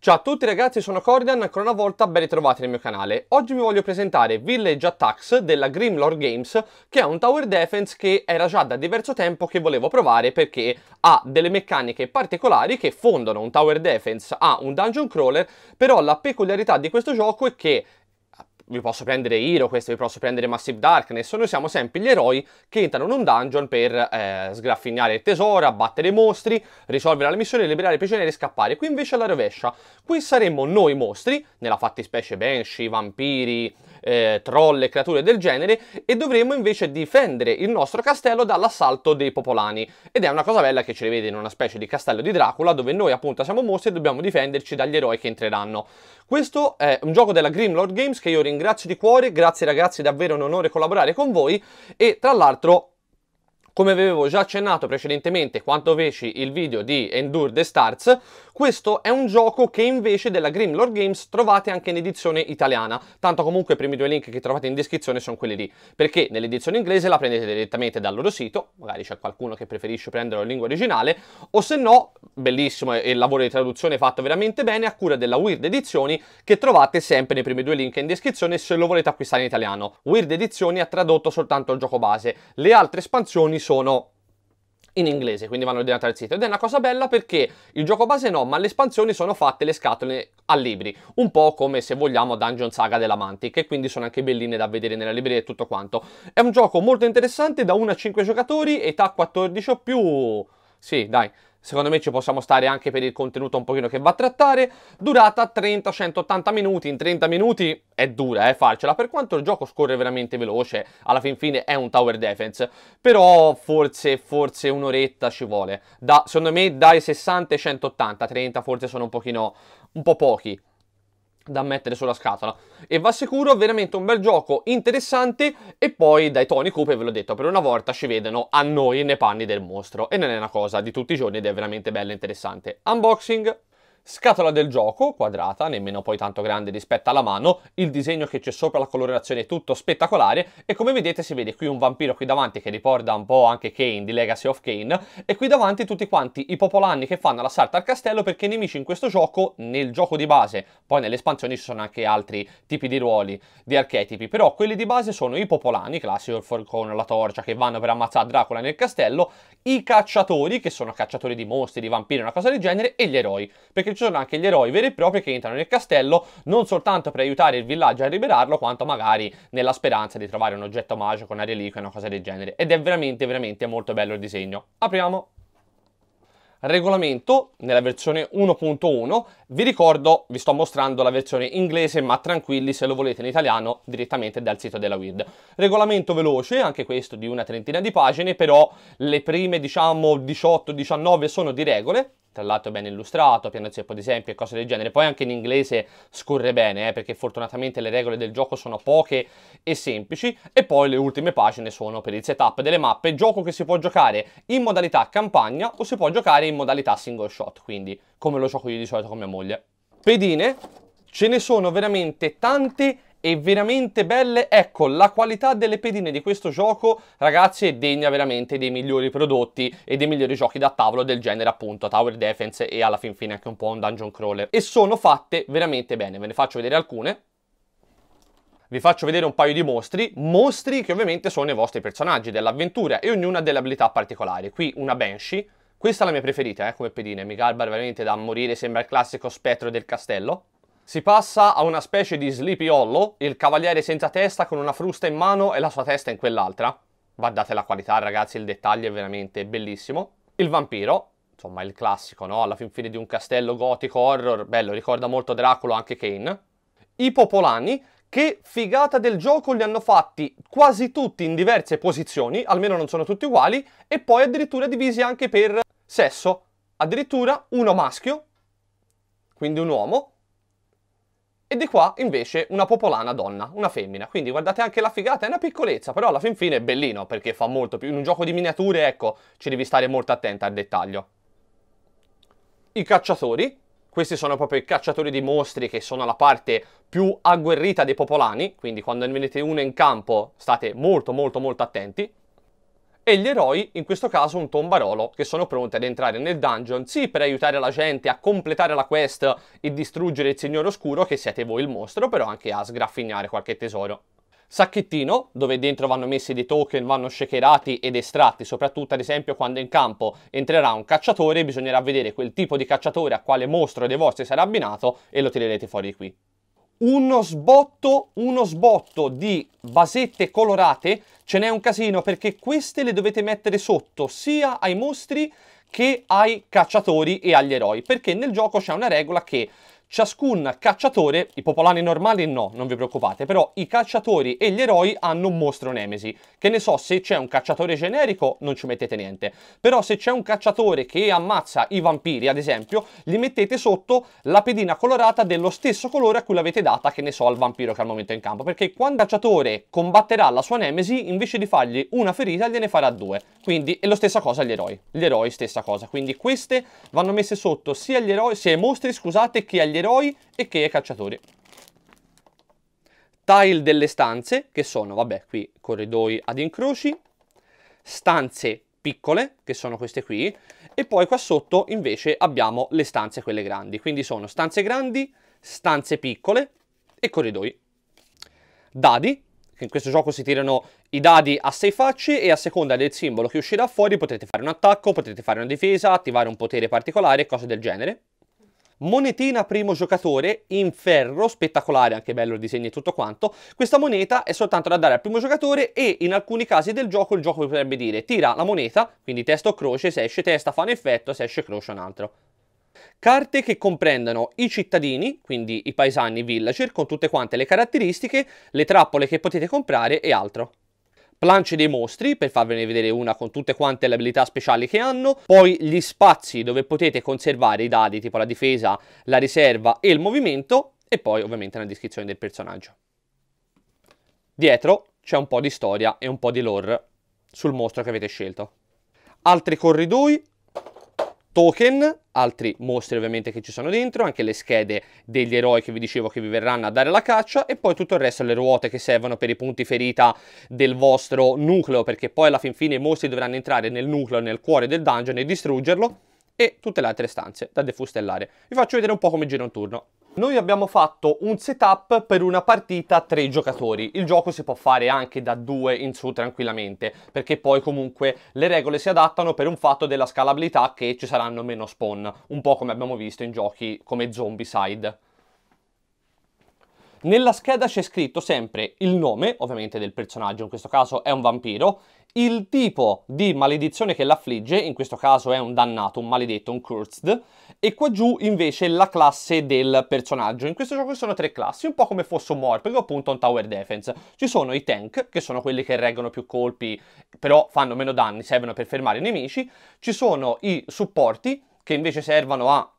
Ciao a tutti ragazzi, sono Cordian, ancora una volta ben ritrovati nel mio canale. Oggi vi voglio presentare Village Attacks della Grimlord Games, che è un tower defense che era già da diverso tempo che volevo provare perché ha delle meccaniche particolari che fondono un tower defense a un dungeon crawler, però la peculiarità di questo gioco è che vi posso prendere Hero, questo vi posso prendere Massive Darkness, noi siamo sempre gli eroi che entrano in un dungeon per eh, sgraffignare il tesoro, abbattere i mostri, risolvere la missione, liberare i prigionieri e scappare. Qui invece è la rovescia, qui saremmo noi mostri, nella fattispecie Banshee, vampiri, eh, troll e creature del genere e dovremo invece difendere il nostro castello dall'assalto dei popolani. Ed è una cosa bella che ci rivede in una specie di castello di Dracula dove noi appunto siamo mostri e dobbiamo difenderci dagli eroi che entreranno. Questo è un gioco della Grimlord Games che io ringrazio di cuore, grazie ragazzi, davvero un onore collaborare con voi e tra l'altro come vi avevo già accennato precedentemente quando feci il video di Endure the Stars, questo è un gioco che invece della Grimlord Games trovate anche in edizione italiana, tanto comunque i primi due link che trovate in descrizione sono quelli lì, perché nell'edizione inglese la prendete direttamente dal loro sito, magari c'è qualcuno che preferisce prenderlo in lingua originale, o se no bellissimo e eh, il lavoro di traduzione fatto veramente bene a cura della Weird Edizioni che trovate sempre nei primi due link in descrizione se lo volete acquistare in italiano. Weird Edizioni ha tradotto soltanto il gioco base, le altre espansioni sono in inglese, quindi vanno ordinate al sito. Ed è una cosa bella perché il gioco base no, ma le espansioni sono fatte le scatole a libri, un po' come se vogliamo Dungeon Saga dell'Amantic e quindi sono anche belline da vedere nella libreria e tutto quanto. È un gioco molto interessante da 1 a 5 giocatori, età 14 o più... Sì, dai, secondo me ci possiamo stare anche per il contenuto un pochino che va a trattare, durata 30-180 minuti, in 30 minuti è dura eh, farcela, per quanto il gioco scorre veramente veloce, alla fin fine è un tower defense, però forse, forse un'oretta ci vuole, da, secondo me dai 60 180, 30 forse sono un pochino, un po' pochi, da mettere sulla scatola e va sicuro veramente un bel gioco interessante e poi dai Tony Cooper ve l'ho detto per una volta ci vedono a noi nei panni del mostro e non è una cosa di tutti i giorni ed è veramente bello e interessante unboxing Scatola del gioco, quadrata, nemmeno poi tanto grande rispetto alla mano, il disegno che c'è sopra, la colorazione è tutto spettacolare e come vedete si vede qui un vampiro qui davanti che ricorda un po' anche Kane di Legacy of Kane e qui davanti tutti quanti i popolani che fanno la sarta al castello perché i nemici in questo gioco, nel gioco di base, poi nelle espansioni ci sono anche altri tipi di ruoli, di archetipi, però quelli di base sono i popolani, classico con la torcia che vanno per ammazzare Dracula nel castello, i cacciatori che sono cacciatori di mostri, di vampiri, una cosa del genere e gli eroi, perché ci sono anche gli eroi veri e propri che entrano nel castello non soltanto per aiutare il villaggio a liberarlo, quanto magari nella speranza di trovare un oggetto magico, una reliquia, una cosa del genere. Ed è veramente, veramente molto bello il disegno. Apriamo regolamento nella versione 1.1 vi ricordo vi sto mostrando la versione inglese ma tranquilli se lo volete in italiano direttamente dal sito della WIRD regolamento veloce anche questo di una trentina di pagine però le prime diciamo 18-19 sono di regole tra l'altro ben illustrato, piano zeppo ad esempio e cose del genere. Poi anche in inglese scorre bene, eh, perché fortunatamente le regole del gioco sono poche e semplici. E poi le ultime pagine sono per il setup delle mappe, gioco che si può giocare in modalità campagna o si può giocare in modalità single shot, quindi come lo gioco io di solito con mia moglie. Pedine, ce ne sono veramente tante e veramente belle. Ecco, la qualità delle pedine di questo gioco, ragazzi, è degna veramente dei migliori prodotti e dei migliori giochi da tavolo del genere, appunto, Tower Defense e alla fin fine anche un po' un dungeon crawler. E sono fatte veramente bene, ve ne faccio vedere alcune vi faccio vedere un paio di mostri, mostri che ovviamente sono i vostri personaggi dell'avventura e ognuna ha delle abilità particolari. Qui una Banshee, questa è la mia preferita eh, come pedine, mi garba veramente da morire, sembra il classico spettro del castello. Si passa a una specie di Sleepy Hollow, il cavaliere senza testa con una frusta in mano e la sua testa in quell'altra. Guardate la qualità ragazzi, il dettaglio è veramente bellissimo. Il vampiro, insomma il classico, no? Alla fin fine di un castello gotico horror, bello, ricorda molto Dracula, anche Kane. I popolani, che figata del gioco li hanno fatti quasi tutti in diverse posizioni, almeno non sono tutti uguali, e poi addirittura divisi anche per sesso. Addirittura uno maschio, quindi un uomo, e di qua invece una popolana donna, una femmina. Quindi guardate anche la figata, è una piccolezza, però alla fin fine è bellino perché fa molto più. In un gioco di miniature, ecco, ci devi stare molto attenta al dettaglio. I cacciatori, questi sono proprio i cacciatori di mostri che sono la parte più agguerrita dei popolani, quindi quando ne vedete uno in campo state molto molto molto attenti e gli eroi, in questo caso un tombarolo, che sono pronti ad entrare nel dungeon, sì per aiutare la gente a completare la quest e distruggere il Signore Oscuro, che siete voi il mostro, però anche a sgraffignare qualche tesoro sacchettino dove dentro vanno messi dei token, vanno shakerati ed estratti, soprattutto ad esempio quando in campo entrerà un cacciatore bisognerà vedere quel tipo di cacciatore a quale mostro dei vostri sarà abbinato e lo tirerete fuori qui. Uno sbotto, uno sbotto di vasette colorate Ce n'è un casino perché queste le dovete mettere sotto sia ai mostri che ai cacciatori e agli eroi, perché nel gioco c'è una regola che Ciascun cacciatore, i popolani normali no, non vi preoccupate, però i cacciatori e gli eroi hanno un mostro nemesi. Che ne so, se c'è un cacciatore generico non ci mettete niente, però se c'è un cacciatore che ammazza i vampiri, ad esempio, li mettete sotto la pedina colorata dello stesso colore a cui l'avete data, che ne so, al vampiro che al momento è in campo, perché quando il cacciatore combatterà la sua nemesi, invece di fargli una ferita gliene farà due. Quindi è la stessa cosa agli eroi, gli eroi stessa cosa, quindi queste vanno messe sotto sia agli eroi, sia ai mostri, scusate, che agli eroi e che è cacciatore. Tile delle stanze, che sono, vabbè, qui corridoi ad incroci, stanze piccole, che sono queste qui, e poi qua sotto invece abbiamo le stanze quelle grandi, quindi sono stanze grandi, stanze piccole e corridoi. Dadi, che in questo gioco si tirano i dadi a sei facce e a seconda del simbolo che uscirà fuori potrete fare un attacco, potrete fare una difesa, attivare un potere particolare cose del genere monetina primo giocatore in ferro, spettacolare, anche bello il disegno e tutto quanto. Questa moneta è soltanto da dare al primo giocatore e in alcuni casi del gioco il gioco potrebbe dire tira la moneta, quindi testa o croce, se esce testa fa un effetto, se esce croce un altro. Carte che comprendono i cittadini, quindi i paesani i villager, con tutte quante le caratteristiche, le trappole che potete comprare e altro plance dei mostri per farvene vedere una con tutte quante le abilità speciali che hanno, poi gli spazi dove potete conservare i dadi tipo la difesa, la riserva e il movimento e poi ovviamente una descrizione del personaggio. Dietro c'è un po' di storia e un po' di lore sul mostro che avete scelto. Altri corridoi token, altri mostri ovviamente che ci sono dentro, anche le schede degli eroi che vi dicevo che vi verranno a dare la caccia e poi tutto il resto le ruote che servono per i punti ferita del vostro nucleo perché poi alla fin fine i mostri dovranno entrare nel nucleo, nel cuore del dungeon e distruggerlo e tutte le altre stanze da defustellare. Vi faccio vedere un po' come gira un turno. Noi abbiamo fatto un setup per una partita a tre giocatori. Il gioco si può fare anche da due in su tranquillamente, perché poi comunque le regole si adattano per un fatto della scalabilità che ci saranno meno spawn, un po' come abbiamo visto in giochi come Zombie Side. Nella scheda c'è scritto sempre il nome, ovviamente del personaggio, in questo caso è un vampiro, il tipo di maledizione che l'affligge, in questo caso è un dannato, un maledetto, un cursed, e qua giù invece la classe del personaggio. In questo gioco ci sono tre classi, un po' come fosse un Morpg o appunto un Tower Defense. Ci sono i tank, che sono quelli che reggono più colpi, però fanno meno danni, servono per fermare i nemici. Ci sono i supporti, che invece servono a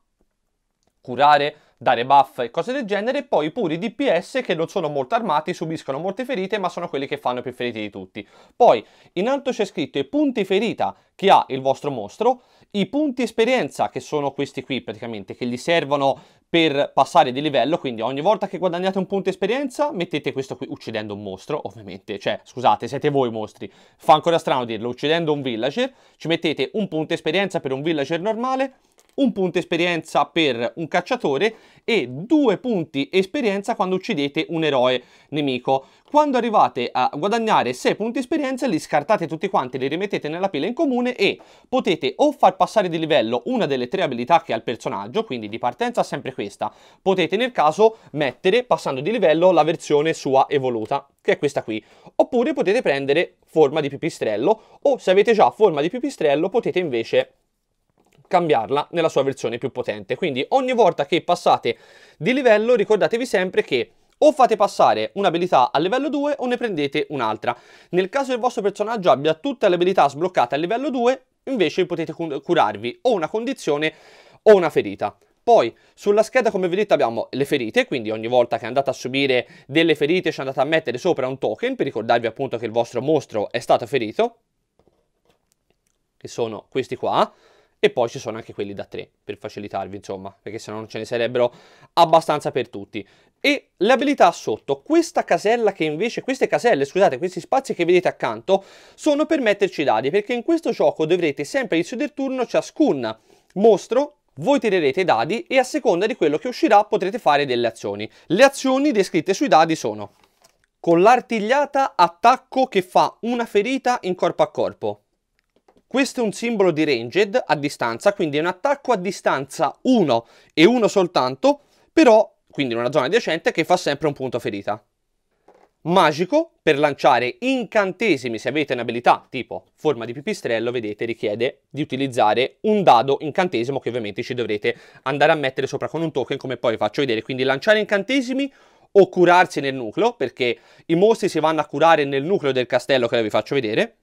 curare, dare buff e cose del genere, e poi i DPS che non sono molto armati, subiscono molte ferite, ma sono quelli che fanno più ferite di tutti. Poi in alto c'è scritto i punti ferita che ha il vostro mostro, i punti esperienza che sono questi qui praticamente, che gli servono per passare di livello, quindi ogni volta che guadagnate un punto esperienza mettete questo qui uccidendo un mostro, ovviamente, cioè scusate, siete voi mostri, fa ancora strano dirlo, uccidendo un villager, ci mettete un punto esperienza per un villager normale, un punto esperienza per un cacciatore e due punti esperienza quando uccidete un eroe nemico. Quando arrivate a guadagnare 6 punti esperienza li scartate tutti quanti, li rimettete nella pila in comune e potete o far passare di livello una delle tre abilità che ha il personaggio, quindi di partenza sempre questa, potete nel caso mettere passando di livello la versione sua evoluta, che è questa qui, oppure potete prendere forma di pipistrello o se avete già forma di pipistrello potete invece cambiarla nella sua versione più potente. Quindi ogni volta che passate di livello ricordatevi sempre che o fate passare un'abilità a livello 2 o ne prendete un'altra. Nel caso il vostro personaggio abbia tutte le abilità sbloccate a livello 2, invece potete curarvi o una condizione o una ferita. Poi sulla scheda come vedete abbiamo le ferite, quindi ogni volta che andate a subire delle ferite ci andate a mettere sopra un token per ricordarvi appunto che il vostro mostro è stato ferito, che sono questi qua e poi ci sono anche quelli da 3 per facilitarvi insomma perché se no non ce ne sarebbero abbastanza per tutti e le abilità sotto questa casella che invece queste caselle scusate questi spazi che vedete accanto sono per metterci i dadi perché in questo gioco dovrete sempre all'inizio del turno ciascun mostro voi tirerete i dadi e a seconda di quello che uscirà potrete fare delle azioni le azioni descritte sui dadi sono con l'artigliata attacco che fa una ferita in corpo a corpo questo è un simbolo di ranged a distanza, quindi è un attacco a distanza 1 e 1 soltanto, però, quindi in una zona adiacente, che fa sempre un punto ferita. Magico, per lanciare incantesimi, se avete un'abilità tipo forma di pipistrello, vedete, richiede di utilizzare un dado incantesimo che ovviamente ci dovrete andare a mettere sopra con un token, come poi vi faccio vedere. Quindi lanciare incantesimi o curarsi nel nucleo, perché i mostri si vanno a curare nel nucleo del castello che vi faccio vedere,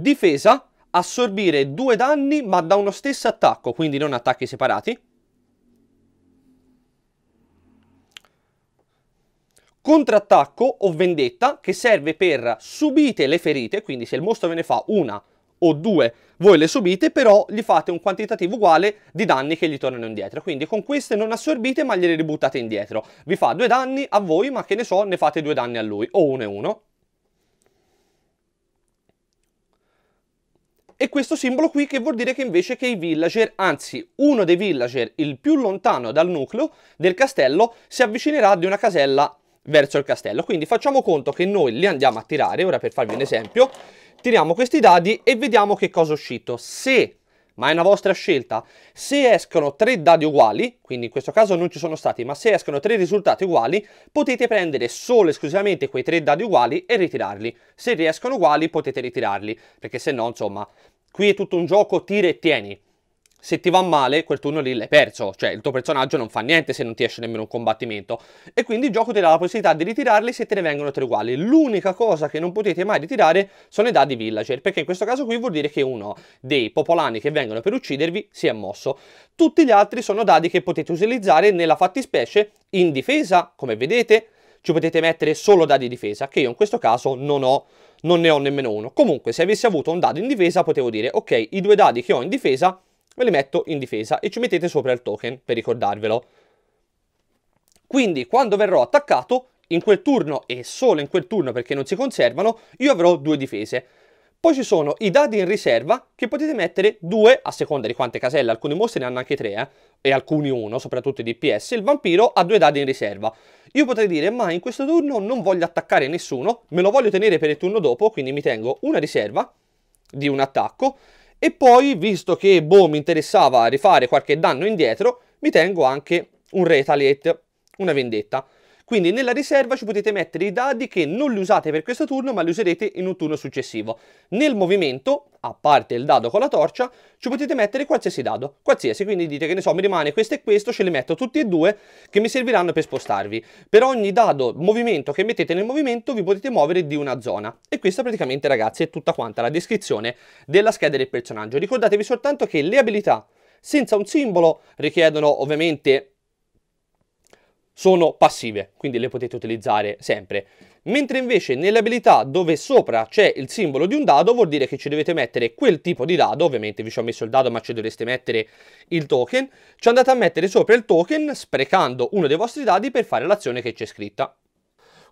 Difesa, assorbire due danni ma da uno stesso attacco, quindi non attacchi separati. Contrattacco o vendetta che serve per subite le ferite, quindi se il mostro ve ne fa una o due voi le subite, però gli fate un quantitativo uguale di danni che gli tornano indietro. Quindi con queste non assorbite ma gliele ributtate indietro. Vi fa due danni a voi ma che ne so ne fate due danni a lui, o uno e uno. e questo simbolo qui che vuol dire che invece che i villager, anzi uno dei villager il più lontano dal nucleo del castello, si avvicinerà di una casella verso il castello. Quindi facciamo conto che noi li andiamo a tirare, ora per farvi un esempio, tiriamo questi dadi e vediamo che cosa è uscito. Se ma è una vostra scelta. Se escono tre dadi uguali, quindi in questo caso non ci sono stati, ma se escono tre risultati uguali, potete prendere solo e esclusivamente quei tre dadi uguali e ritirarli. Se riescono uguali potete ritirarli, perché se no, insomma, qui è tutto un gioco tira e tieni se ti va male quel turno lì l'hai perso, cioè il tuo personaggio non fa niente se non ti esce nemmeno un combattimento e quindi il gioco ti dà la possibilità di ritirarli se te ne vengono tre uguali. L'unica cosa che non potete mai ritirare sono i dadi villager, perché in questo caso qui vuol dire che uno dei popolani che vengono per uccidervi si è mosso. Tutti gli altri sono dadi che potete utilizzare nella fattispecie in difesa, come vedete, ci potete mettere solo dadi difesa, che io in questo caso non ho, non ne ho nemmeno uno. Comunque, se avessi avuto un dado in difesa, potevo dire, ok, i due dadi che ho in difesa ve li metto in difesa e ci mettete sopra il token per ricordarvelo. Quindi quando verrò attaccato, in quel turno e solo in quel turno perché non si conservano, io avrò due difese. Poi ci sono i dadi in riserva che potete mettere due a seconda di quante caselle, alcuni mostri ne hanno anche tre eh? e alcuni uno, soprattutto i DPS, il vampiro ha due dadi in riserva. Io potrei dire ma in questo turno non voglio attaccare nessuno, me lo voglio tenere per il turno dopo, quindi mi tengo una riserva di un attacco e poi, visto che boh, mi interessava rifare qualche danno indietro, mi tengo anche un retaliate, una vendetta. Quindi nella riserva ci potete mettere i dadi che non li usate per questo turno ma li userete in un turno successivo. Nel movimento, a parte il dado con la torcia, ci potete mettere qualsiasi dado, qualsiasi, quindi dite che ne so, mi rimane questo e questo, ce li metto tutti e due che mi serviranno per spostarvi. Per ogni dado movimento che mettete nel movimento vi potete muovere di una zona. E questa praticamente ragazzi è tutta quanta la descrizione della scheda del personaggio. Ricordatevi soltanto che le abilità senza un simbolo richiedono ovviamente sono passive, quindi le potete utilizzare sempre. Mentre invece nelle abilità dove sopra c'è il simbolo di un dado vuol dire che ci dovete mettere quel tipo di dado, ovviamente vi ci ho messo il dado ma ci dovreste mettere il token, ci andate a mettere sopra il token sprecando uno dei vostri dadi per fare l'azione che c'è scritta.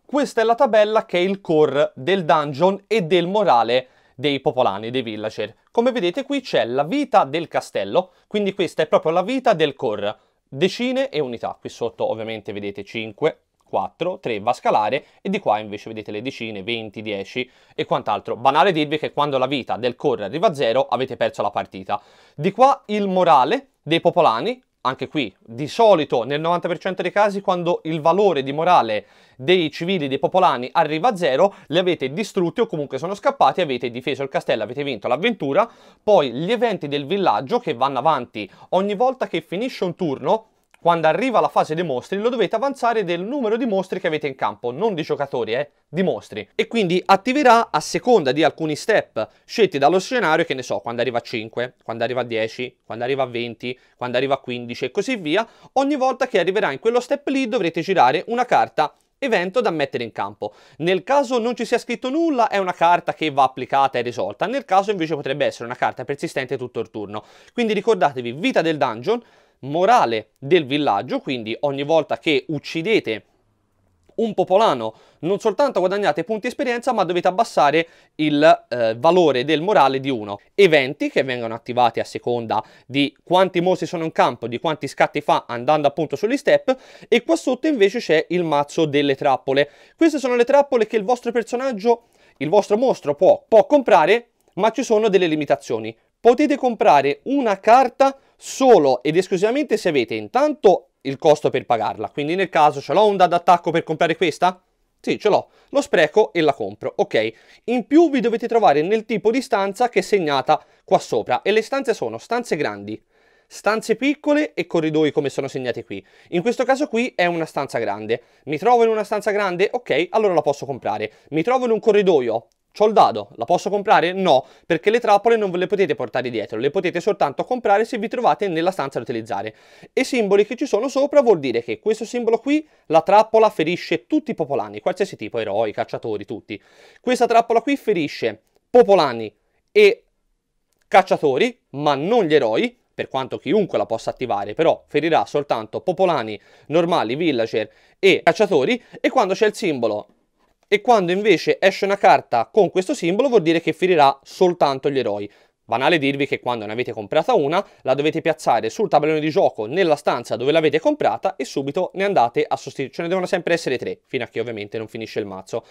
Questa è la tabella che è il core del dungeon e del morale dei popolani, dei villager. Come vedete qui c'è la vita del castello, quindi questa è proprio la vita del core decine e unità. Qui sotto ovviamente vedete 5, 4, 3 va a scalare e di qua invece vedete le decine, 20, 10 e quant'altro. Banale dirvi che quando la vita del core arriva a 0 avete perso la partita. Di qua il morale dei popolani anche qui, di solito nel 90% dei casi quando il valore di morale dei civili, dei popolani arriva a zero, li avete distrutti o comunque sono scappati, avete difeso il castello, avete vinto l'avventura, poi gli eventi del villaggio che vanno avanti ogni volta che finisce un turno, quando arriva la fase dei mostri lo dovete avanzare del numero di mostri che avete in campo, non di giocatori, eh, di mostri. E quindi attiverà a seconda di alcuni step scelti dallo scenario, che ne so, quando arriva a 5, quando arriva a 10, quando arriva a 20, quando arriva a 15 e così via. Ogni volta che arriverà in quello step lì dovrete girare una carta evento da mettere in campo. Nel caso non ci sia scritto nulla è una carta che va applicata e risolta, nel caso invece potrebbe essere una carta persistente tutto il turno. Quindi ricordatevi vita del dungeon, morale del villaggio, quindi ogni volta che uccidete un popolano non soltanto guadagnate punti esperienza ma dovete abbassare il eh, valore del morale di uno. Eventi che vengono attivati a seconda di quanti mostri sono in campo, di quanti scatti fa andando appunto sugli step e qua sotto invece c'è il mazzo delle trappole. Queste sono le trappole che il vostro personaggio, il vostro mostro può, può comprare ma ci sono delle limitazioni. Potete comprare una carta solo ed esclusivamente se avete intanto il costo per pagarla. Quindi nel caso ce l'ho un dad attacco per comprare questa? Sì, ce l'ho, lo spreco e la compro, ok. In più vi dovete trovare nel tipo di stanza che è segnata qua sopra e le stanze sono stanze grandi, stanze piccole e corridoi come sono segnate qui. In questo caso qui è una stanza grande. Mi trovo in una stanza grande? Ok, allora la posso comprare. Mi trovo in un corridoio? Ho il dado, la posso comprare? No, perché le trappole non ve le potete portare dietro, le potete soltanto comprare se vi trovate nella stanza da utilizzare. E i simboli che ci sono sopra vuol dire che questo simbolo qui, la trappola ferisce tutti i popolani, qualsiasi tipo, eroi, cacciatori, tutti. Questa trappola qui ferisce popolani e cacciatori, ma non gli eroi, per quanto chiunque la possa attivare, però ferirà soltanto popolani, normali, villager e cacciatori, e quando c'è il simbolo e quando invece esce una carta con questo simbolo vuol dire che ferirà soltanto gli eroi. Banale dirvi che quando ne avete comprata una la dovete piazzare sul tabellone di gioco nella stanza dove l'avete comprata e subito ne andate a sostituire. Ce ne devono sempre essere tre, fino a che ovviamente non finisce il mazzo.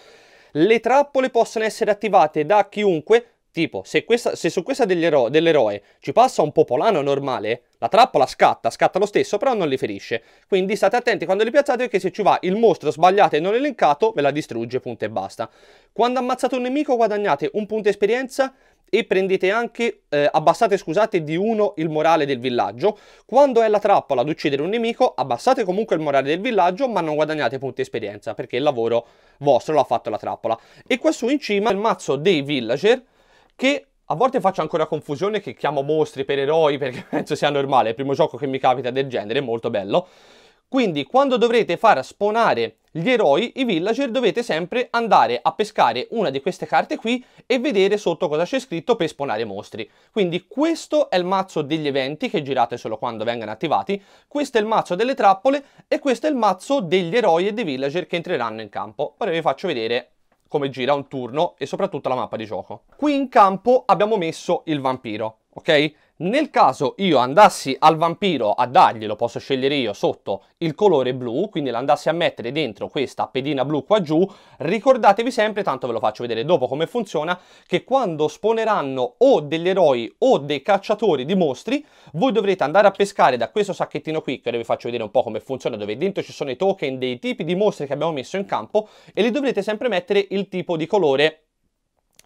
Le trappole possono essere attivate da chiunque Tipo, se, questa, se su questa dell'eroe, dell'eroe ci passa un popolano normale, la trappola scatta, scatta lo stesso, però non li ferisce. Quindi state attenti quando li piazzate perché se ci va il mostro sbagliato e non elencato, ve la distrugge, punto e basta. Quando ammazzate un nemico guadagnate un punto esperienza e prendete anche, eh, abbassate scusate, di uno il morale del villaggio. Quando è la trappola ad uccidere un nemico, abbassate comunque il morale del villaggio, ma non guadagnate punti esperienza, perché il lavoro vostro l'ha fatto la trappola. E qua su in cima il mazzo dei villager, che a volte faccio ancora confusione che chiamo mostri per eroi perché penso sia normale, è il primo gioco che mi capita del genere, è molto bello. Quindi quando dovrete far spawnare gli eroi, i villager, dovete sempre andare a pescare una di queste carte qui e vedere sotto cosa c'è scritto per spawnare mostri. Quindi questo è il mazzo degli eventi che girate solo quando vengano attivati, questo è il mazzo delle trappole e questo è il mazzo degli eroi e dei villager che entreranno in campo. Ora vi faccio vedere come gira un turno e soprattutto la mappa di gioco. Qui in campo abbiamo messo il vampiro, ok? Nel caso io andassi al vampiro a darglielo, posso scegliere io sotto il colore blu, quindi l'andassi a mettere dentro questa pedina blu qua giù, ricordatevi sempre, tanto ve lo faccio vedere dopo come funziona, che quando spawneranno o degli eroi o dei cacciatori di mostri, voi dovrete andare a pescare da questo sacchettino qui, che ora vi faccio vedere un po' come funziona, dove dentro ci sono i token dei tipi di mostri che abbiamo messo in campo, e li dovrete sempre mettere il tipo di colore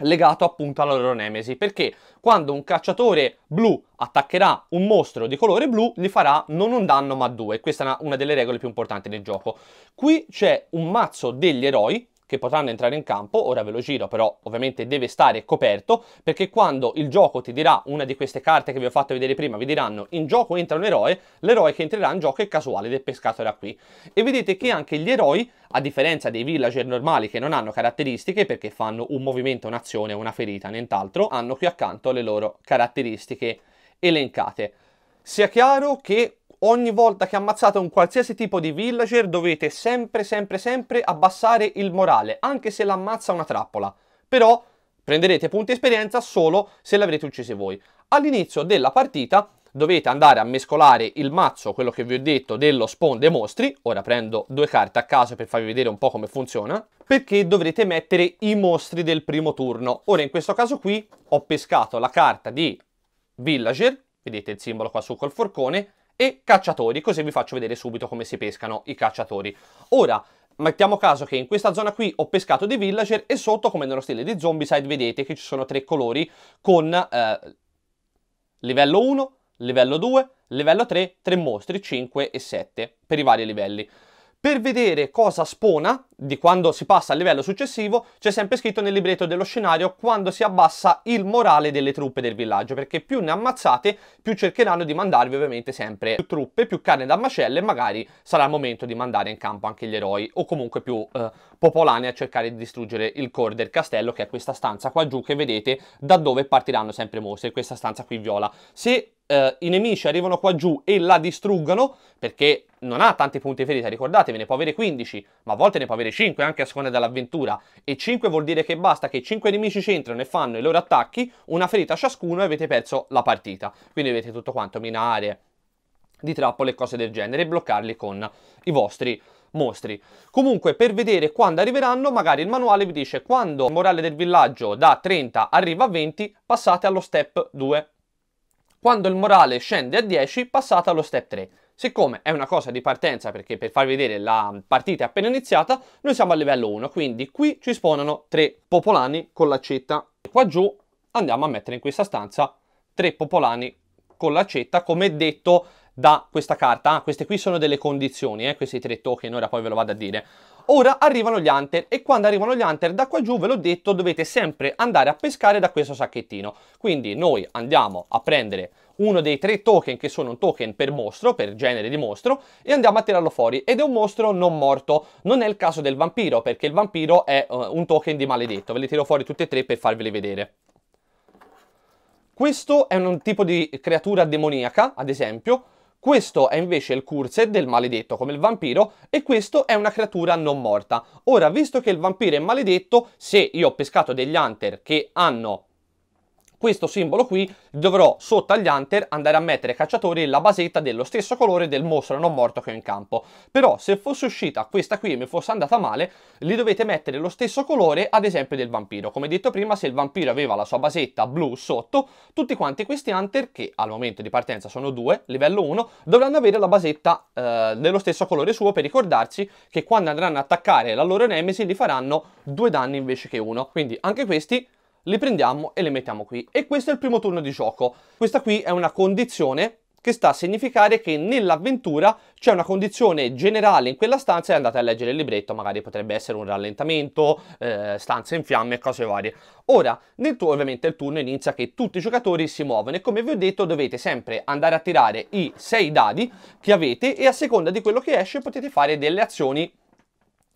legato appunto alla loro nemesi, perché quando un cacciatore blu attaccherà un mostro di colore blu, gli farà non un danno ma due, questa è una, delle regole più importanti del gioco. Qui c'è un mazzo degli eroi, che potranno entrare in campo, ora ve lo giro però ovviamente deve stare coperto perché quando il gioco ti dirà una di queste carte che vi ho fatto vedere prima, vi diranno in gioco entra un eroe, l'eroe che entrerà in gioco è casuale ed è pescato da qui e vedete che anche gli eroi a differenza dei villager normali che non hanno caratteristiche perché fanno un movimento, un'azione, una ferita, nient'altro, hanno qui accanto le loro caratteristiche elencate. Sia chiaro che ogni volta che ammazzate un qualsiasi tipo di villager dovete sempre, sempre, sempre abbassare il morale, anche se l'ammazza una trappola. Però prenderete punti esperienza solo se l'avrete uccisi voi. All'inizio della partita dovete andare a mescolare il mazzo, quello che vi ho detto, dello spawn dei mostri, ora prendo due carte a caso per farvi vedere un po' come funziona, perché dovrete mettere i mostri del primo turno. Ora in questo caso qui ho pescato la carta di villager, vedete il simbolo qua su col forcone, e cacciatori, così vi faccio vedere subito come si pescano i cacciatori. Ora, mettiamo caso che in questa zona qui ho pescato dei villager e sotto, come nello stile di Zombicide, vedete che ci sono tre colori con eh, livello 1, livello 2, livello 3, 3 mostri, 5 e 7 per i vari livelli. Per vedere cosa spona di quando si passa al livello successivo c'è sempre scritto nel libretto dello scenario quando si abbassa il morale delle truppe del villaggio perché più ne ammazzate più cercheranno di mandarvi ovviamente sempre più truppe, più carne da macelle e magari sarà il momento di mandare in campo anche gli eroi o comunque più eh, popolani a cercare di distruggere il core del castello che è questa stanza qua giù che vedete da dove partiranno sempre mostri, questa stanza qui viola. Se eh, i nemici arrivano qua giù e la distruggono, perché non ha tanti punti ferita, ricordatevi, ne può avere 15, ma a volte ne può avere 5 anche a seconda dell'avventura, e 5 vuol dire che basta che 5 nemici c'entrano e fanno i loro attacchi, una ferita ciascuno e avete perso la partita. Quindi avete tutto quanto, minare di trappole e cose del genere, e bloccarli con i vostri mostri. Comunque per vedere quando arriveranno magari il manuale vi dice quando il morale del villaggio da 30 arriva a 20 passate allo step 2 quando il morale scende a 10 passata allo step 3. Siccome è una cosa di partenza, perché per far vedere la partita è appena iniziata, noi siamo a livello 1, quindi qui ci spawnano 3 popolani con l'accetta. Qua giù andiamo a mettere in questa stanza 3 popolani con l'accetta, come detto da questa carta. Ah, queste qui sono delle condizioni, eh, questi tre token, ora poi ve lo vado a dire. Ora arrivano gli hunter e quando arrivano gli hunter da qua giù ve l'ho detto dovete sempre andare a pescare da questo sacchettino. Quindi noi andiamo a prendere uno dei tre token che sono un token per mostro, per genere di mostro, e andiamo a tirarlo fuori. Ed è un mostro non morto, non è il caso del vampiro perché il vampiro è uh, un token di maledetto. Ve li tiro fuori tutti e tre per farveli vedere. Questo è un tipo di creatura demoniaca, ad esempio, questo è invece il Curse del maledetto, come il vampiro, e questo è una creatura non morta. Ora, visto che il vampiro è maledetto, se io ho pescato degli hunter che hanno questo simbolo qui dovrò sotto agli hunter andare a mettere cacciatori la basetta dello stesso colore del mostro non morto che ho in campo però se fosse uscita questa qui e mi fosse andata male li dovete mettere lo stesso colore ad esempio del vampiro come detto prima se il vampiro aveva la sua basetta blu sotto tutti quanti questi hunter che al momento di partenza sono due livello 1 dovranno avere la basetta eh, dello stesso colore suo per ricordarsi che quando andranno ad attaccare la loro nemesi li faranno due danni invece che uno quindi anche questi le prendiamo e le mettiamo qui. E questo è il primo turno di gioco. Questa qui è una condizione che sta a significare che nell'avventura c'è una condizione generale in quella stanza e andate a leggere il libretto, magari potrebbe essere un rallentamento, eh, stanze in fiamme e cose varie. Ora, nel tuo, ovviamente il turno inizia che tutti i giocatori si muovono e come vi ho detto dovete sempre andare a tirare i 6 dadi che avete e a seconda di quello che esce potete fare delle azioni.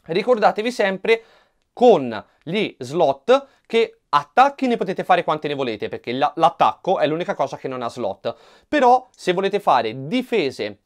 Ricordatevi sempre con gli slot che attacchi ne potete fare quante ne volete perché l'attacco è l'unica cosa che non ha slot. Però se volete fare difese,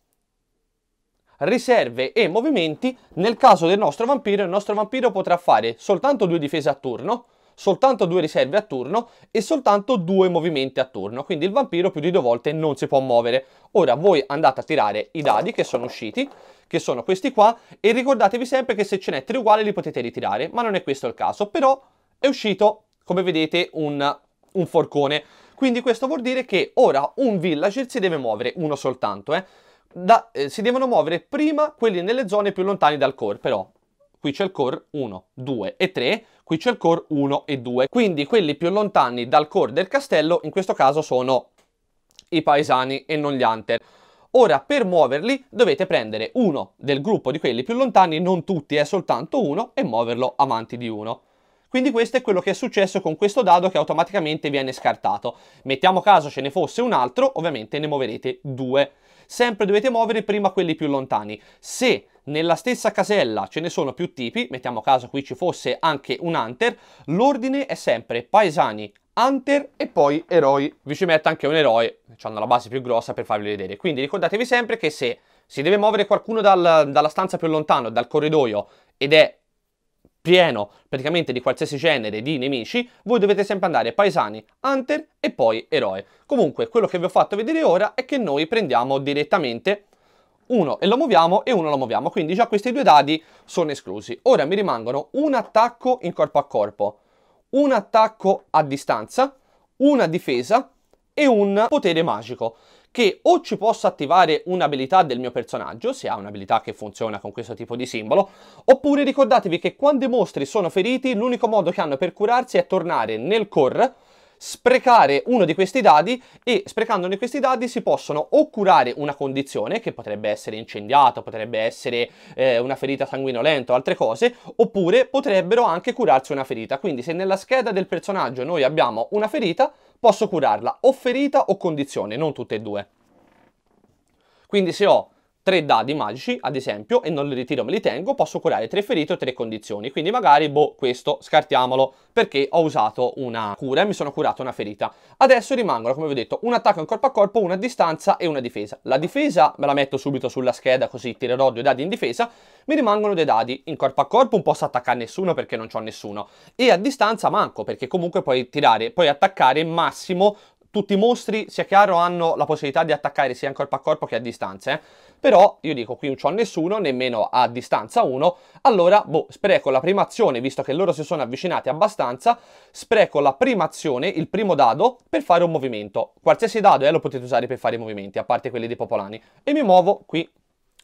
riserve e movimenti, nel caso del nostro vampiro, il nostro vampiro potrà fare soltanto due difese a turno, soltanto due riserve a turno e soltanto due movimenti a turno. Quindi il vampiro più di due volte non si può muovere. Ora voi andate a tirare i dadi che sono usciti che sono questi qua, e ricordatevi sempre che se ce n'è tre uguali li potete ritirare, ma non è questo il caso, però è uscito, come vedete, un, un forcone. Quindi questo vuol dire che ora un villager si deve muovere, uno soltanto, eh. Da, eh, si devono muovere prima quelli nelle zone più lontane dal core, però qui c'è il core 1, 2 e 3, qui c'è il core 1 e 2. Quindi quelli più lontani dal core del castello in questo caso sono i paesani e non gli hunter. Ora per muoverli dovete prendere uno del gruppo di quelli più lontani, non tutti, è soltanto uno, e muoverlo avanti di uno. Quindi questo è quello che è successo con questo dado che automaticamente viene scartato. Mettiamo caso ce ne fosse un altro, ovviamente ne muoverete due. Sempre dovete muovere prima quelli più lontani. Se nella stessa casella ce ne sono più tipi, mettiamo caso qui ci fosse anche un hunter, l'ordine è sempre paesani, Hunter e poi eroi. Vi ci metto anche un eroe, hanno la base più grossa per farvi vedere. Quindi ricordatevi sempre che se si deve muovere qualcuno dal, dalla stanza più lontano, dal corridoio, ed è pieno praticamente di qualsiasi genere di nemici, voi dovete sempre andare paesani, hunter e poi eroe. Comunque, quello che vi ho fatto vedere ora è che noi prendiamo direttamente uno e lo muoviamo e uno lo muoviamo, quindi già questi due dadi sono esclusi. Ora mi rimangono un attacco in corpo a corpo, un attacco a distanza, una difesa e un potere magico che o ci possa attivare un'abilità del mio personaggio, se ha un'abilità che funziona con questo tipo di simbolo, oppure ricordatevi che quando i mostri sono feriti l'unico modo che hanno per curarsi è tornare nel core sprecare uno di questi dadi e sprecando uno di questi dadi si possono o curare una condizione che potrebbe essere incendiato, potrebbe essere eh, una ferita sanguinolenta o altre cose, oppure potrebbero anche curarsi una ferita. Quindi se nella scheda del personaggio noi abbiamo una ferita, posso curarla o ferita o condizione, non tutte e due. Quindi se ho tre dadi magici, ad esempio, e non li ritiro, me li tengo, posso curare tre ferite o tre condizioni. Quindi magari, boh, questo scartiamolo perché ho usato una cura e mi sono curato una ferita. Adesso rimangono, come vi ho detto, un attacco in corpo a corpo, una distanza e una difesa. La difesa me la metto subito sulla scheda così tirerò due dadi in difesa. Mi rimangono dei dadi in corpo a corpo, non posso attaccare nessuno perché non ho nessuno. E a distanza manco perché comunque puoi tirare, puoi attaccare massimo tutti i mostri, sia chiaro, hanno la possibilità di attaccare sia in corpo a corpo che a distanza, eh? però io dico qui non c'ho nessuno, nemmeno a distanza 1, allora boh, spreco la prima azione, visto che loro si sono avvicinati abbastanza, spreco la prima azione, il primo dado, per fare un movimento. Qualsiasi dado eh, lo potete usare per fare i movimenti, a parte quelli di Popolani. E mi muovo qui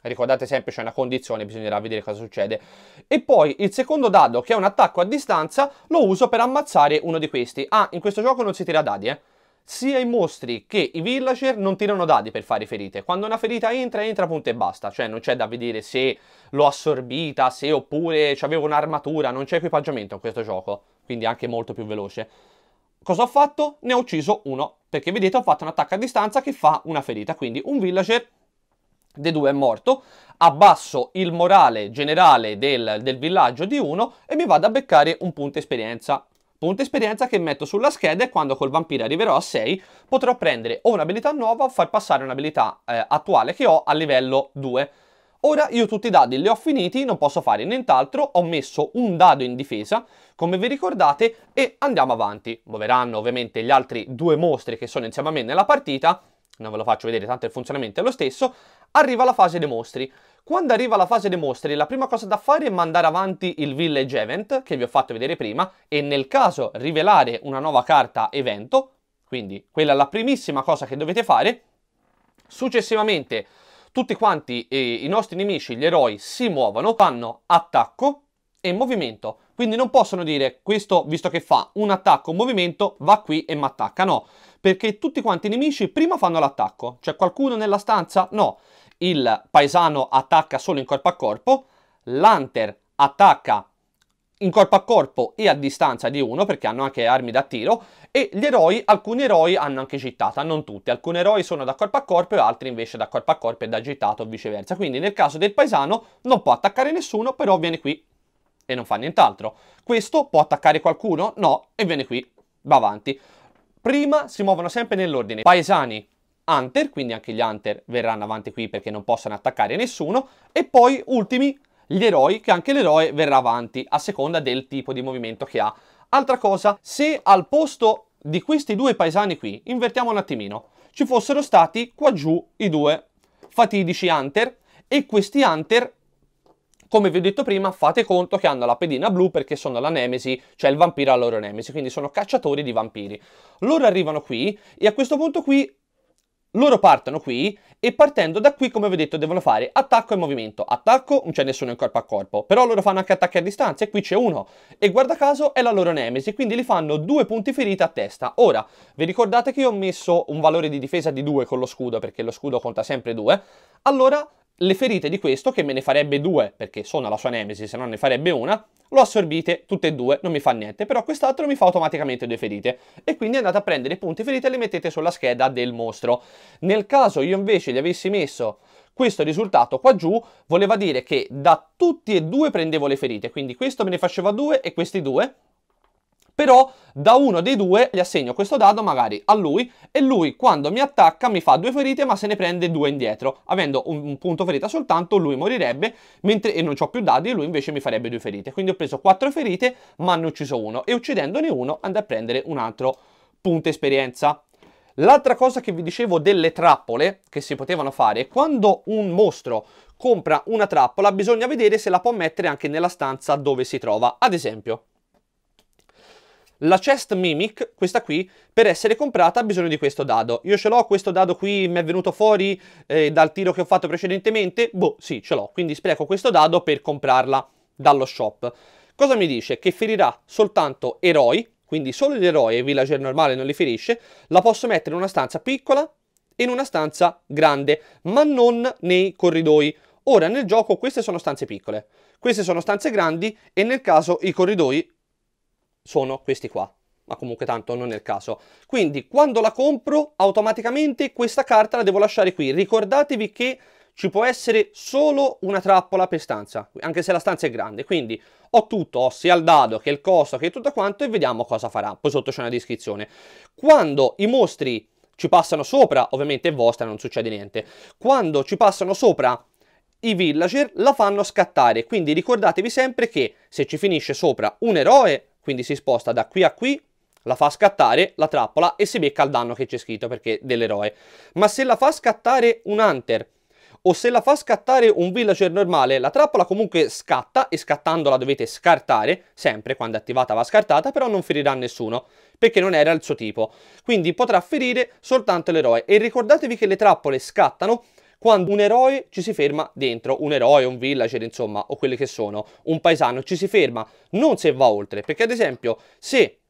Ricordate sempre c'è una condizione, bisognerà vedere cosa succede. E poi il secondo dado, che è un attacco a distanza, lo uso per ammazzare uno di questi. Ah, in questo gioco non si tira dadi, eh sia i mostri che i villager non tirano dadi per fare ferite. Quando una ferita entra, entra punto e basta. Cioè non c'è da vedere se l'ho assorbita, se oppure avevo un'armatura, non c'è equipaggiamento in questo gioco. Quindi anche molto più veloce. Cosa ho fatto? Ne ho ucciso uno. Perché vedete ho fatto un attacco a distanza che fa una ferita. Quindi un villager dei due è morto, abbasso il morale generale del, del villaggio di uno e mi vado a beccare un punto esperienza. Punti esperienza che metto sulla scheda e quando col vampiro arriverò a 6 potrò prendere o un'abilità nuova o far passare un'abilità eh, attuale che ho a livello 2. Ora io tutti i dadi li ho finiti, non posso fare nient'altro, ho messo un dado in difesa, come vi ricordate, e andiamo avanti. Muoveranno ovviamente gli altri due mostri che sono insieme a me nella partita, non ve lo faccio vedere, tanto il funzionamento è lo stesso, arriva la fase dei mostri. Quando arriva la fase dei mostri, la prima cosa da fare è mandare avanti il Village Event, che vi ho fatto vedere prima, e nel caso rivelare una nuova carta evento, quindi quella è la primissima cosa che dovete fare. Successivamente tutti quanti eh, i nostri nemici, gli eroi, si muovono, fanno attacco e movimento. Quindi non possono dire questo, visto che fa un attacco, un movimento, va qui e mi attacca. No, perché tutti quanti i nemici prima fanno l'attacco. C'è cioè, qualcuno nella stanza? No. Il paesano attacca solo in corpo a corpo, l'hunter attacca in corpo a corpo e a distanza di uno, perché hanno anche armi da tiro, e gli eroi, alcuni eroi hanno anche gittata, non tutti, alcuni eroi sono da corpo a corpo e altri invece da corpo a corpo e da gittato o viceversa, quindi nel caso del paesano non può attaccare nessuno, però viene qui e non fa nient'altro. Questo può attaccare qualcuno? No, e viene qui, va avanti. Prima si muovono sempre nell'ordine. Paesani, Hunter, quindi anche gli Hunter verranno avanti qui perché non possono attaccare nessuno. E poi, ultimi, gli eroi, che anche l'eroe verrà avanti a seconda del tipo di movimento che ha. Altra cosa, se al posto di questi due paesani qui, invertiamo un attimino, ci fossero stati qua giù i due fatidici Hunter e questi Hunter come vi ho detto prima, fate conto che hanno la pedina blu perché sono la Nemesi, cioè il vampiro la loro Nemesi, quindi sono cacciatori di vampiri. Loro arrivano qui e a questo punto qui loro partono qui e partendo da qui, come vi ho detto, devono fare attacco e movimento. Attacco, non c'è nessuno in corpo a corpo, però loro fanno anche attacchi a distanza e qui c'è uno. E guarda caso è la loro nemesi, quindi li fanno due punti ferita a testa. Ora, vi ricordate che io ho messo un valore di difesa di 2 con lo scudo, perché lo scudo conta sempre 2? Allora le ferite di questo, che me ne farebbe due, perché sono la sua nemesi, se no ne farebbe una, lo assorbite tutte e due, non mi fa niente, però quest'altro mi fa automaticamente due ferite. E quindi andate a prendere i punti ferite e li mettete sulla scheda del mostro. Nel caso io invece li avessi messo questo risultato qua giù, voleva dire che da tutti e due prendevo le ferite, quindi questo me ne faceva due e questi due, però da uno dei due gli assegno questo dado magari a lui e lui quando mi attacca mi fa due ferite ma se ne prende due indietro, avendo un, un punto ferita soltanto lui morirebbe mentre, e non ho più dadi lui invece mi farebbe due ferite, quindi ho preso quattro ferite ma ne ho ucciso uno e uccidendone uno andai a prendere un altro punto esperienza. L'altra cosa che vi dicevo delle trappole che si potevano fare, è quando un mostro compra una trappola bisogna vedere se la può mettere anche nella stanza dove si trova. Ad esempio, la chest mimic, questa qui, per essere comprata ha bisogno di questo dado. Io ce l'ho, questo dado qui mi è venuto fuori eh, dal tiro che ho fatto precedentemente? Boh, sì, ce l'ho. Quindi spreco questo dado per comprarla dallo shop. Cosa mi dice? Che ferirà soltanto eroi, quindi solo gli eroi e il villager normale non li ferisce. La posso mettere in una stanza piccola e in una stanza grande, ma non nei corridoi. Ora nel gioco queste sono stanze piccole, queste sono stanze grandi e nel caso i corridoi sono questi qua ma comunque tanto non è il caso. Quindi quando la compro automaticamente questa carta la devo lasciare qui. Ricordatevi che ci può essere solo una trappola per stanza, anche se la stanza è grande. Quindi ho tutto, ho sia il dado che il costo che tutto quanto e vediamo cosa farà. Poi sotto c'è una descrizione. Quando i mostri ci passano sopra, ovviamente è vostra, non succede niente. Quando ci passano sopra i villager la fanno scattare, quindi ricordatevi sempre che se ci finisce sopra un eroe quindi si sposta da qui a qui, la fa scattare la trappola e si becca il danno che c'è scritto perché dell'eroe. Ma se la fa scattare un hunter o se la fa scattare un villager normale, la trappola comunque scatta e scattandola dovete scartare, sempre quando è attivata va scartata, però non ferirà nessuno, perché non era il suo tipo. Quindi potrà ferire soltanto l'eroe e ricordatevi che le trappole scattano quando un eroe ci si ferma dentro, un eroe, un villager, insomma, o quelli che sono, un paesano, ci si ferma non se va oltre, perché ad esempio se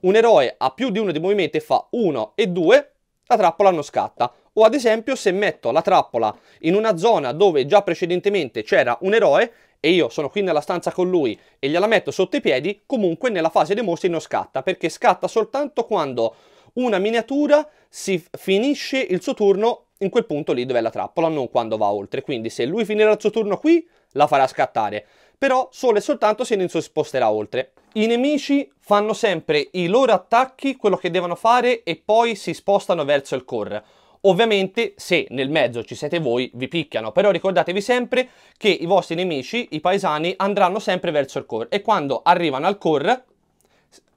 un eroe ha più di uno di movimenti e fa uno e due, la trappola non scatta. O ad esempio se metto la trappola in una zona dove già precedentemente c'era un eroe, e io sono qui nella stanza con lui e gliela metto sotto i piedi, comunque nella fase dei mostri non scatta, perché scatta soltanto quando una miniatura si finisce il suo turno in quel punto lì dove è la trappola, non quando va oltre. Quindi se lui finirà il suo turno qui, la farà scattare. Però solo e soltanto se Ninzo si sposterà oltre. I nemici fanno sempre i loro attacchi, quello che devono fare, e poi si spostano verso il core. Ovviamente se nel mezzo ci siete voi vi picchiano, però ricordatevi sempre che i vostri nemici, i paesani, andranno sempre verso il core e quando arrivano al core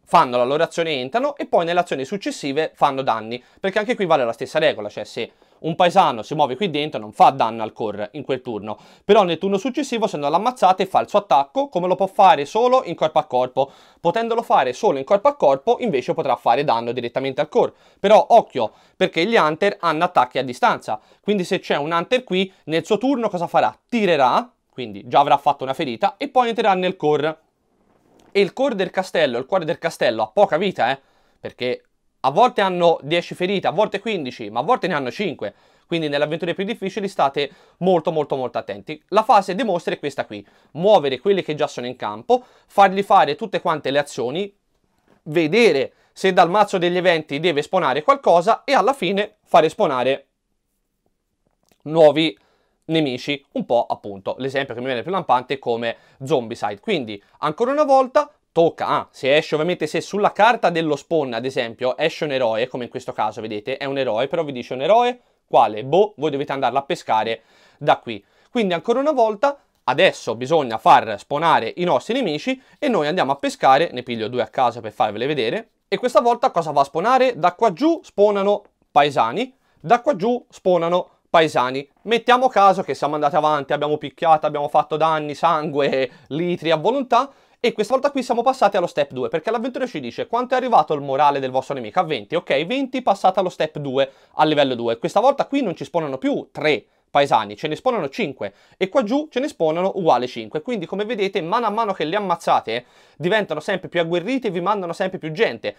fanno la loro azione entrano e poi nelle azioni successive fanno danni, perché anche qui vale la stessa regola, cioè se un paesano si muove qui dentro non fa danno al core in quel turno, però nel turno successivo se non l'ammazzate fa il suo attacco come lo può fare solo in corpo a corpo, potendolo fare solo in corpo a corpo invece potrà fare danno direttamente al core, però occhio perché gli hunter hanno attacchi a distanza, quindi se c'è un hunter qui nel suo turno cosa farà? Tirerà, quindi già avrà fatto una ferita e poi entrerà nel core e il core del castello, il cuore del castello ha poca vita eh, perché a volte hanno 10 ferite, a volte 15, ma a volte ne hanno 5. Quindi nelle avventure più difficili state molto molto molto attenti. La fase di mostri è questa qui, muovere quelli che già sono in campo, fargli fare tutte quante le azioni, vedere se dal mazzo degli eventi deve spawnare qualcosa e alla fine fare spawnare nuovi nemici, un po' appunto l'esempio che mi viene più lampante come Zombicide. Quindi, ancora una volta, tocca, ah, se esce ovviamente, se sulla carta dello spawn ad esempio esce un eroe, come in questo caso vedete, è un eroe, però vi dice un eroe, quale? Boh, voi dovete andarla a pescare da qui. Quindi ancora una volta adesso bisogna far spawnare i nostri nemici e noi andiamo a pescare, ne piglio due a casa per farvele vedere, e questa volta cosa va a spawnare? Da qua giù spawnano paesani, da qua giù spawnano paesani. Mettiamo caso che siamo andati avanti, abbiamo picchiato, abbiamo fatto danni, sangue, litri a volontà, e questa volta qui siamo passati allo step 2, perché l'avventura ci dice quanto è arrivato il morale del vostro nemico a 20, ok, 20 passate allo step 2, al livello 2. Questa volta qui non ci spawnano più 3 paesani, ce ne spawnano 5 e qua giù ce ne spawnano uguale 5, quindi come vedete mano a mano che li ammazzate diventano sempre più agguerriti e vi mandano sempre più gente,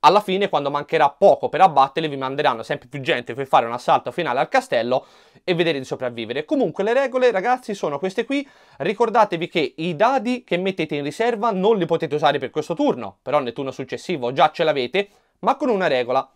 alla fine quando mancherà poco per abbatterli vi manderanno sempre più gente per fare un assalto finale al castello e vedere di sopravvivere. Comunque le regole ragazzi sono queste qui, ricordatevi che i dadi che mettete in riserva non li potete usare per questo turno, però nel turno successivo già ce l'avete, ma con una regola.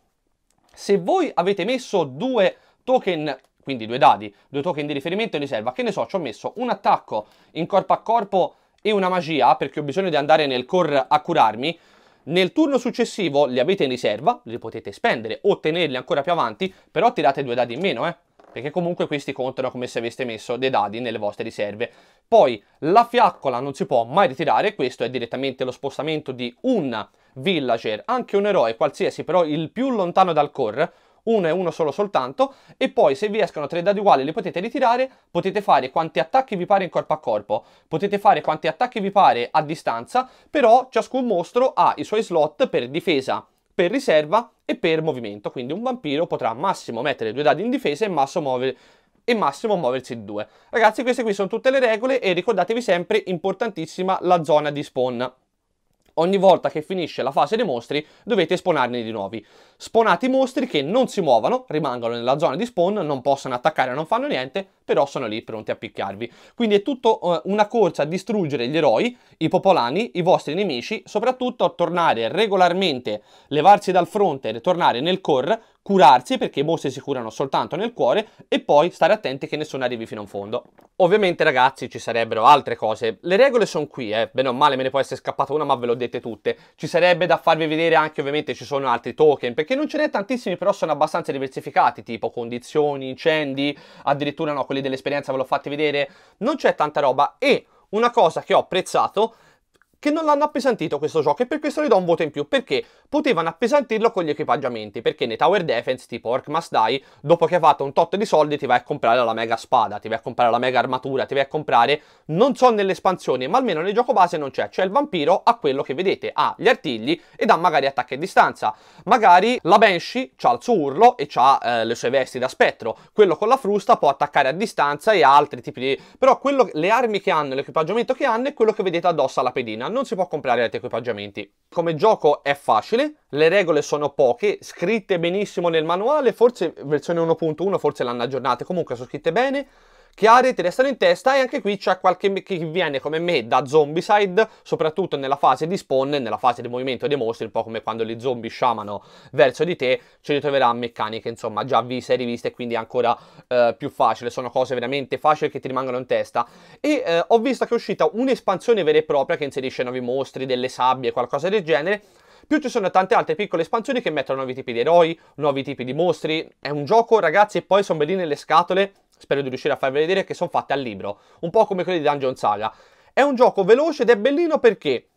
Se voi avete messo due token quindi due dadi, due token di riferimento in riserva, che ne so, ci ho messo un attacco in corpo a corpo e una magia perché ho bisogno di andare nel core a curarmi, nel turno successivo li avete in riserva, li potete spendere o tenerli ancora più avanti, però tirate due dadi in meno, eh? perché comunque questi contano come se aveste messo dei dadi nelle vostre riserve. Poi la fiaccola non si può mai ritirare, questo è direttamente lo spostamento di un villager, anche un eroe qualsiasi, però il più lontano dal core, uno e uno solo soltanto, e poi se vi escono tre dadi uguali li potete ritirare, potete fare quanti attacchi vi pare in corpo a corpo, potete fare quanti attacchi vi pare a distanza, però ciascun mostro ha i suoi slot per difesa, per riserva e per movimento, quindi un vampiro potrà massimo mettere due dadi in difesa e massimo muovere e massimo muoversi di due. Ragazzi queste qui sono tutte le regole e ricordatevi sempre importantissima la zona di spawn ogni volta che finisce la fase dei mostri dovete spawnarne di nuovi. Spawnate i mostri che non si muovono, rimangono nella zona di spawn, non possono attaccare, non fanno niente, però sono lì pronti a picchiarvi. Quindi è tutto eh, una corsa a distruggere gli eroi, i popolani, i vostri nemici, soprattutto a tornare regolarmente, levarsi dal fronte e ritornare nel core curarsi perché mostre si curano soltanto nel cuore e poi stare attenti che nessuno arrivi fino in fondo. Ovviamente ragazzi ci sarebbero altre cose, le regole sono qui, eh. bene o male me ne può essere scappata una ma ve l'ho dette tutte, ci sarebbe da farvi vedere anche ovviamente ci sono altri token perché non ce n'è tantissimi però sono abbastanza diversificati tipo condizioni, incendi, addirittura no quelli dell'esperienza ve l'ho fatti vedere, non c'è tanta roba e una cosa che ho apprezzato che non l'hanno appesantito questo gioco e per questo gli do un voto in più, perché potevano appesantirlo con gli equipaggiamenti, perché nei Tower Defense tipo Orc Must Die, dopo che hai fatto un tot di soldi ti vai a comprare la mega spada, ti vai a comprare la mega armatura, ti vai a comprare, non so nelle espansioni, ma almeno nel gioco base non c'è, c'è il vampiro a quello che vedete, ha gli artigli ed ha magari attacchi a distanza, magari la Banshee c'ha il suo urlo e ha eh, le sue vesti da spettro, quello con la frusta può attaccare a distanza e altri tipi di... però quello, le armi che hanno, l'equipaggiamento che hanno è quello che vedete addosso alla pedina, non si può comprare altri equipaggiamenti. Come gioco è facile, le regole sono poche, scritte benissimo nel manuale, forse versione 1.1 forse l'hanno aggiornata, comunque sono scritte bene, che ha reti restano in testa e anche qui c'è qualche che viene come me da zombicide, soprattutto nella fase di spawn e nella fase di movimento dei mostri, un po' come quando gli zombie sciamano verso di te, ci ritroverà meccaniche insomma già viste e riviste quindi ancora eh, più facile, sono cose veramente facili che ti rimangono in testa e eh, ho visto che è uscita un'espansione vera e propria che inserisce nuovi mostri, delle sabbie, qualcosa del genere, più ci sono tante altre piccole espansioni che mettono nuovi tipi di eroi, nuovi tipi di mostri. È un gioco, ragazzi, e poi sono belline nelle scatole spero di riuscire a farvi vedere, che sono fatte al libro, un po' come quelle di Dungeon Saga. È un gioco veloce ed è bellino perché,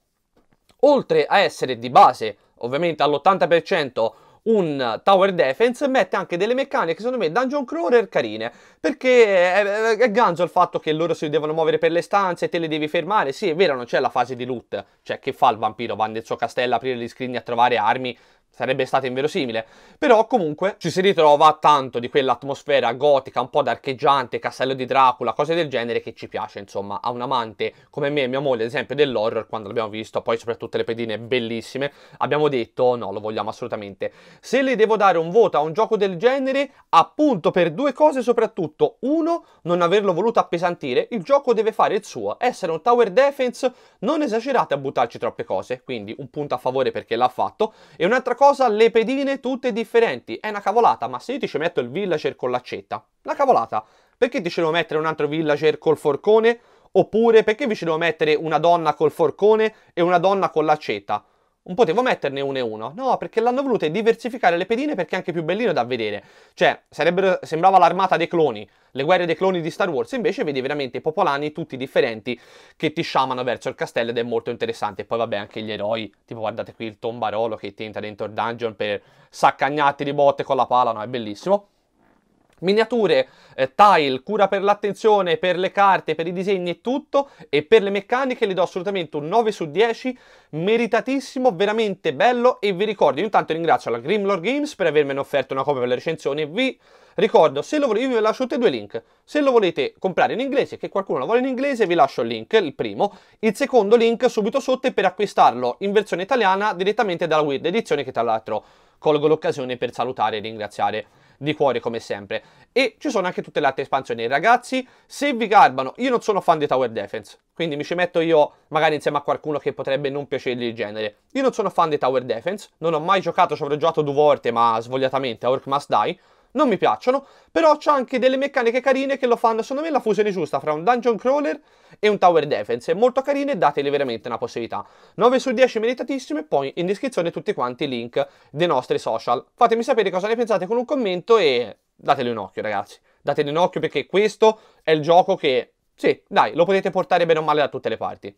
oltre a essere di base, ovviamente all'80%, un tower defense mette anche delle meccaniche secondo me dungeon crawler carine perché è, è, ganzo il fatto che loro si devono muovere per le stanze te le devi fermare sì è vero non c'è la fase di loot cioè che fa il vampiro va nel suo castello aprire gli scrigni a trovare armi sarebbe stata inverosimile, però comunque ci si ritrova tanto di quell'atmosfera gotica, un po' d'archeggiante, castello di Dracula, cose del genere che ci piace, insomma, a un amante come me e mia moglie, ad esempio, dell'horror, quando l'abbiamo visto, poi soprattutto le pedine bellissime, abbiamo detto no, lo vogliamo assolutamente. Se le devo dare un voto a un gioco del genere, appunto per due cose soprattutto, uno, non averlo voluto appesantire, il gioco deve fare il suo, essere un tower defense, non esagerate a buttarci troppe cose, quindi un punto a favore perché l'ha fatto, e un'altra cosa cosa le pedine tutte differenti. È una cavolata, ma se io ti ci metto il villager con l'accetta, una cavolata. Perché ti ci devo mettere un altro villager col forcone? Oppure perché vi ci devo mettere una donna col forcone e una donna con l'accetta? non potevo metterne uno e uno. No, perché l'hanno voluto diversificare le pedine perché è anche più bellino da vedere. Cioè, sembrava l'armata dei cloni, le guerre dei cloni di Star Wars, invece vedi veramente i popolani tutti differenti che ti sciamano verso il castello ed è molto interessante. E poi vabbè anche gli eroi, tipo guardate qui il tombarolo che tenta dentro il dungeon per saccagnarti di botte con la pala, no, è bellissimo. Miniature, eh, tile, cura per l'attenzione, per le carte, per i disegni e tutto e per le meccaniche le do assolutamente un 9 su 10, meritatissimo, veramente bello e vi ricordo, io intanto ringrazio la Grimlord Games per avermene offerto una copia per la recensione, vi ricordo, se lo volete, vi lascio tutti e due link, se lo volete comprare in inglese, che qualcuno lo vuole in inglese, vi lascio il link, il primo, il secondo link subito sotto è per acquistarlo in versione italiana direttamente dalla Weird Edizione che tra l'altro colgo l'occasione per salutare e ringraziare di cuore come sempre. E ci sono anche tutte le altre espansioni. Ragazzi, se vi garbano, io non sono fan di Tower Defense, quindi mi ci metto io magari insieme a qualcuno che potrebbe non piacergli il genere. Io non sono fan di Tower Defense, non ho mai giocato, ci avrò giocato due volte, ma svogliatamente, a Orc Must Die, non mi piacciono, però c'è anche delle meccaniche carine che lo fanno, secondo me, la fusione giusta fra un dungeon crawler e un tower defense. È Molto carine, dateli veramente una possibilità. 9 su 10 meritatissime, poi in descrizione tutti quanti i link dei nostri social. Fatemi sapere cosa ne pensate con un commento e dateli un occhio, ragazzi. Dateli un occhio perché questo è il gioco che, sì, dai, lo potete portare bene o male da tutte le parti.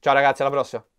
Ciao ragazzi, alla prossima!